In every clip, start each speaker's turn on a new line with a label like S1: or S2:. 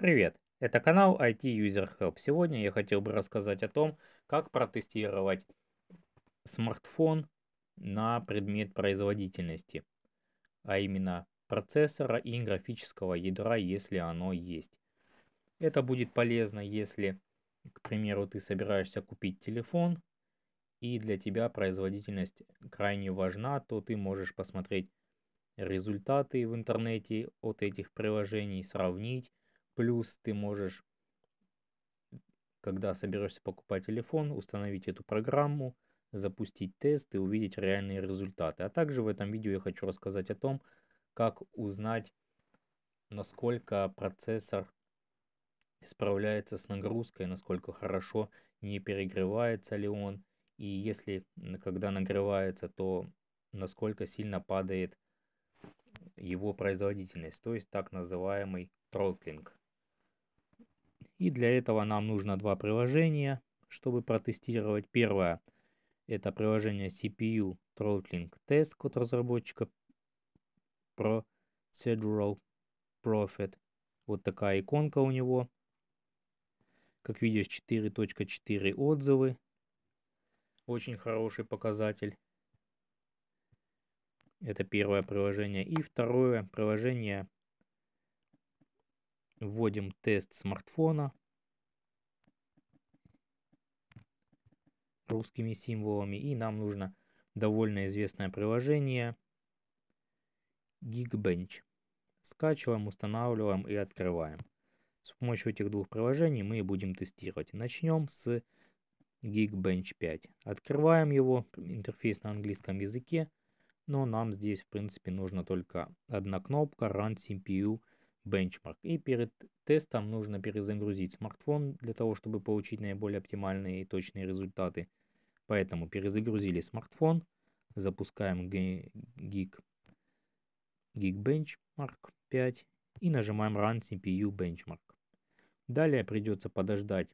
S1: Привет! Это канал IT User Help. Сегодня я хотел бы рассказать о том, как протестировать смартфон на предмет производительности, а именно процессора и графического ядра, если оно есть. Это будет полезно, если, к примеру, ты собираешься купить телефон, и для тебя производительность крайне важна, то ты можешь посмотреть результаты в интернете от этих приложений, сравнить, Плюс ты можешь, когда соберешься покупать телефон, установить эту программу, запустить тест и увидеть реальные результаты. А также в этом видео я хочу рассказать о том, как узнать, насколько процессор справляется с нагрузкой, насколько хорошо, не перегревается ли он, и если когда нагревается, то насколько сильно падает его производительность, то есть так называемый тротлинг. И для этого нам нужно два приложения, чтобы протестировать. Первое – это приложение CPU Throttling Test от разработчика Procedural Profit. Вот такая иконка у него. Как видишь, 4.4 отзывы. Очень хороший показатель. Это первое приложение. И второе приложение Вводим тест смартфона русскими символами. И нам нужно довольно известное приложение Geekbench. Скачиваем, устанавливаем и открываем. С помощью этих двух приложений мы будем тестировать. Начнем с Geekbench 5. Открываем его, интерфейс на английском языке, но нам здесь, в принципе, нужна только одна кнопка Run CPU бенчмарк. И перед тестом нужно перезагрузить смартфон для того, чтобы получить наиболее оптимальные и точные результаты. Поэтому перезагрузили смартфон, запускаем Geek, Geek Benchmark 5 и нажимаем Run CPU Benchmark. Далее придется подождать,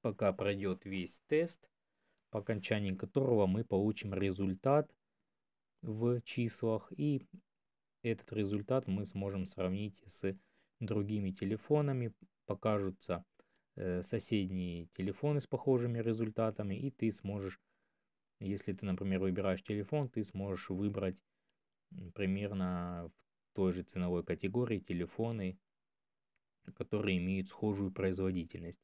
S1: пока пройдет весь тест, по окончании которого мы получим результат в числах и этот результат мы сможем сравнить с другими телефонами, покажутся э, соседние телефоны с похожими результатами, и ты сможешь, если ты, например, выбираешь телефон, ты сможешь выбрать примерно в той же ценовой категории телефоны, которые имеют схожую производительность.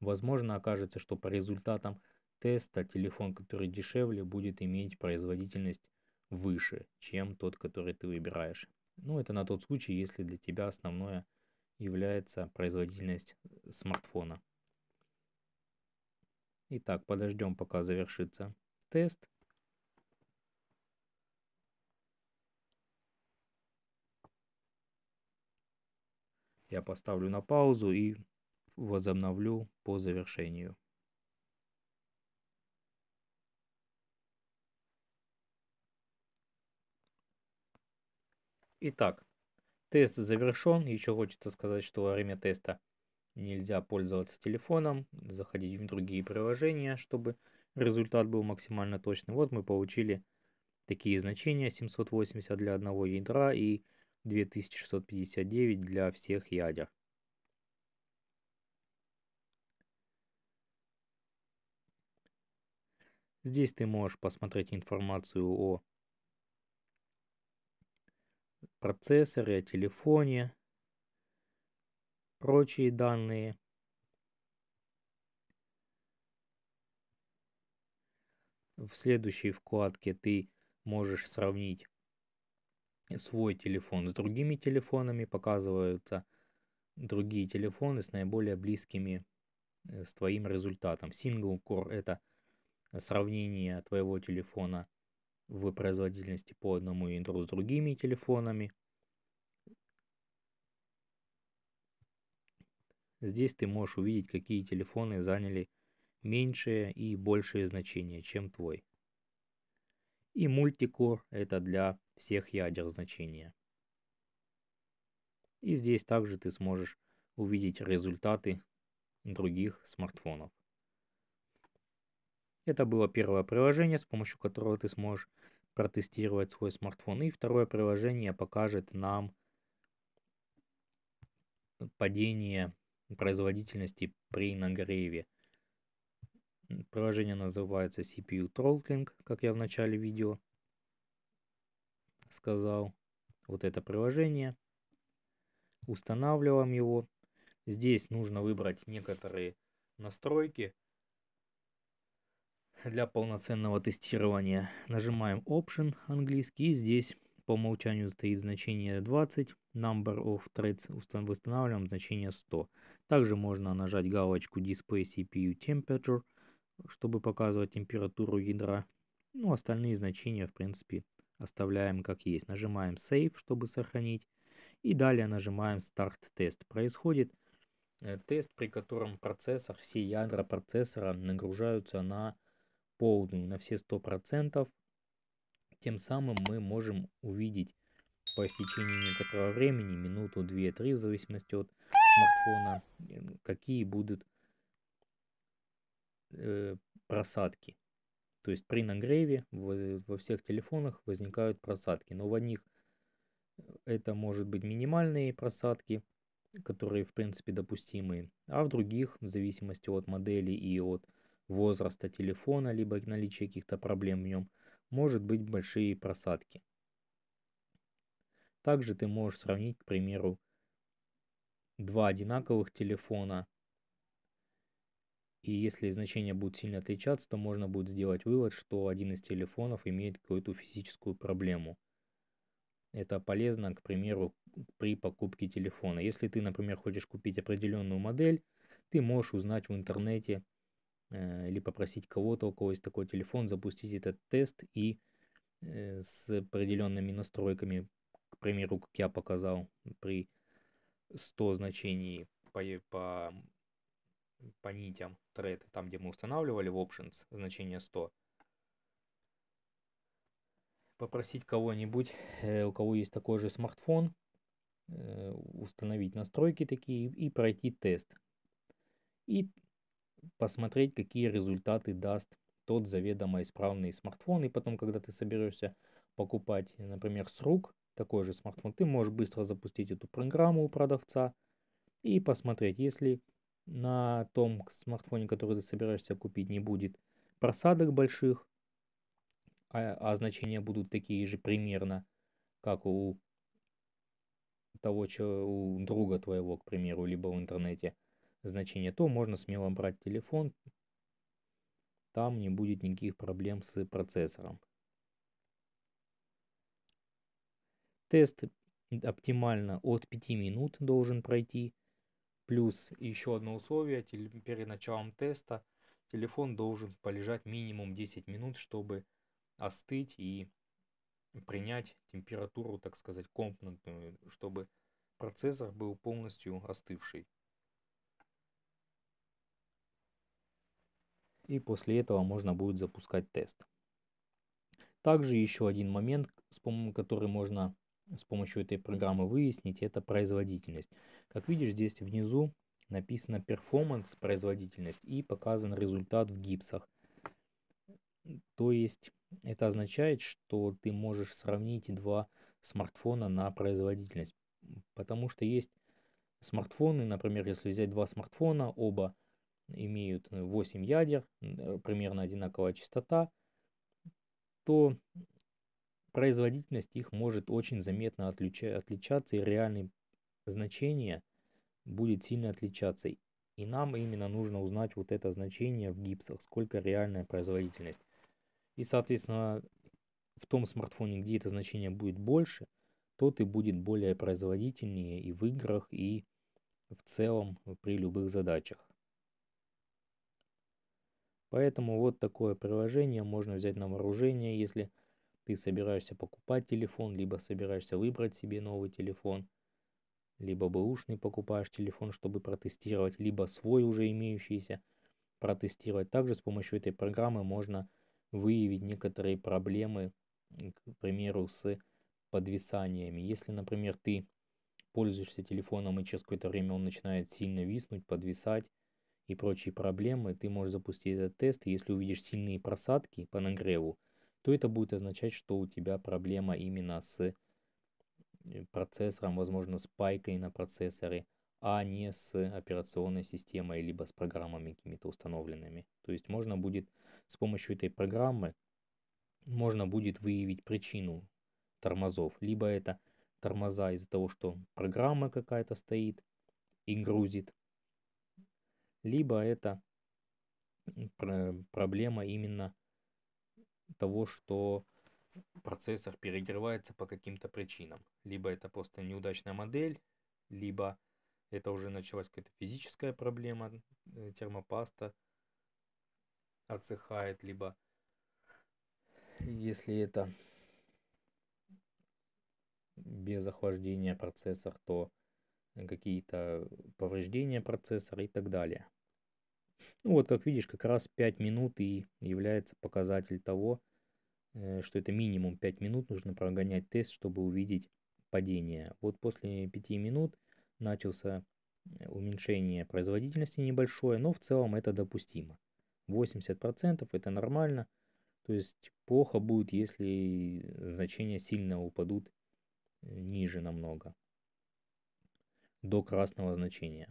S1: Возможно, окажется, что по результатам теста телефон, который дешевле, будет иметь производительность выше, чем тот, который ты выбираешь. Ну, это на тот случай, если для тебя основное является производительность э, смартфона. Итак, подождем, пока завершится тест. Я поставлю на паузу и возобновлю по завершению. Итак, тест завершен. Еще хочется сказать, что во время теста нельзя пользоваться телефоном, заходить в другие приложения, чтобы результат был максимально точный. Вот мы получили такие значения 780 для одного ядра и 2659 для всех ядер. Здесь ты можешь посмотреть информацию о процессоре, о телефоне, прочие данные. В следующей вкладке ты можешь сравнить свой телефон с другими телефонами, показываются другие телефоны с наиболее близкими э, с твоим результатом. Single Core это сравнение твоего телефона в производительности по одному ядру с другими телефонами. Здесь ты можешь увидеть, какие телефоны заняли меньшее и большее значение, чем твой. И мультикор – это для всех ядер значения. И здесь также ты сможешь увидеть результаты других смартфонов. Это было первое приложение, с помощью которого ты сможешь протестировать свой смартфон. И второе приложение покажет нам падение производительности при нагреве. Приложение называется CPU Trolling, как я в начале видео сказал. Вот это приложение. Устанавливаем его. Здесь нужно выбрать некоторые настройки, для полноценного тестирования. Нажимаем Option английский. И здесь по умолчанию стоит значение 20. Number of threads устанавливаем значение 100. Также можно нажать галочку Display CPU Temperature, чтобы показывать температуру ядра. Ну, остальные значения, в принципе, оставляем как есть. Нажимаем Save, чтобы сохранить. И далее нажимаем Start Test. Происходит э, тест, при котором процессор, все ядра процессора нагружаются на полную на все сто процентов, Тем самым мы можем увидеть по истечении некоторого времени, минуту, две, три, в зависимости от смартфона, какие будут э, просадки. То есть при нагреве во всех телефонах возникают просадки. Но в одних э, это может быть минимальные просадки, которые в принципе допустимые, а в других, в зависимости от модели и от возраста телефона, либо наличие каких-то проблем в нем, может быть большие просадки. Также ты можешь сравнить, к примеру, два одинаковых телефона. И если значения будут сильно отличаться, то можно будет сделать вывод, что один из телефонов имеет какую-то физическую проблему. Это полезно, к примеру, при покупке телефона. Если ты, например, хочешь купить определенную модель, ты можешь узнать в интернете, Э, или попросить кого-то, у кого есть такой телефон, запустить этот тест и э, с определенными настройками, к примеру, как я показал, при 100 значений по, э, по, по нитям thread, там где мы устанавливали в options значение 100, попросить кого-нибудь, у кого есть такой же смартфон, установить настройки такие и пройти тест. И посмотреть, какие результаты даст тот заведомо исправный смартфон. И потом, когда ты соберешься покупать, например, с рук такой же смартфон, ты можешь быстро запустить эту программу у продавца и посмотреть, если на том смартфоне, который ты собираешься купить, не будет просадок больших, а, а значения будут такие же примерно, как у того, чего у друга твоего, к примеру, либо в интернете, значение то, можно смело брать телефон. Там не будет никаких проблем с процессором. Тест оптимально от 5 минут должен пройти. Плюс еще одно условие, перед началом теста телефон должен полежать минимум 10 минут, чтобы остыть и принять температуру, так сказать, комнатную, чтобы процессор был полностью остывший. и после этого можно будет запускать тест. Также еще один момент, который можно с помощью этой программы выяснить, это производительность. Как видишь, здесь внизу написано performance, производительность и показан результат в гипсах. То есть это означает, что ты можешь сравнить два смартфона на производительность. Потому что есть смартфоны, например, если взять два смартфона, оба имеют 8 э, ядер, э, примерно одинаковая частота, то производительность их может очень заметно отличаться, и реальные значения будет сильно отличаться. И нам именно нужно узнать вот это значение в гипсах, сколько реальная производительность. И, соответственно, в том смартфоне, где это значение будет больше, тот и будет более производительнее и в играх, и в целом при любых задачах. Поэтому вот такое приложение можно взять на вооружение, если ты собираешься покупать телефон, либо собираешься выбрать себе новый телефон, либо бэушный покупаешь телефон, чтобы протестировать, либо свой уже имеющийся протестировать. Также с помощью этой программы можно выявить некоторые проблемы, к примеру, с подвисаниями. Если, например, ты пользуешься телефоном и через какое-то время он начинает сильно виснуть, подвисать, и прочие проблемы, ты можешь запустить этот тест, и если увидишь сильные просадки по нагреву, то это будет означать, что у тебя проблема именно с э, процессором, возможно, с пайкой на процессоре, а не с операционной системой, либо с программами какими-то установленными. То есть можно будет с помощью этой программы, можно будет выявить причину тормозов. Либо это тормоза из-за того, что программа какая-то стоит и грузит, либо это проблема именно того, что процессор перегревается по каким-то причинам. Либо это просто неудачная модель, либо это уже началась какая-то физическая проблема, э, термопаста отсыхает, либо если это без охлаждения процессор, то какие-то повреждения процессора и так далее. Ну вот, как видишь, как раз 5 минут и является показатель того, э, что это минимум 5 минут нужно прогонять тест, чтобы увидеть падение. Вот после 5 минут начался э, уменьшение производительности небольшое, но в целом это допустимо. 80% это нормально, то есть плохо будет, если значения сильно упадут э, ниже намного, до красного значения.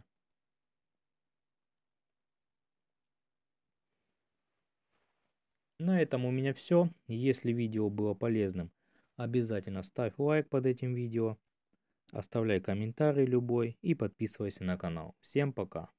S1: На этом у меня все. Если видео было полезным, обязательно ставь лайк под этим видео, оставляй комментарий любой и подписывайся на канал. Всем пока!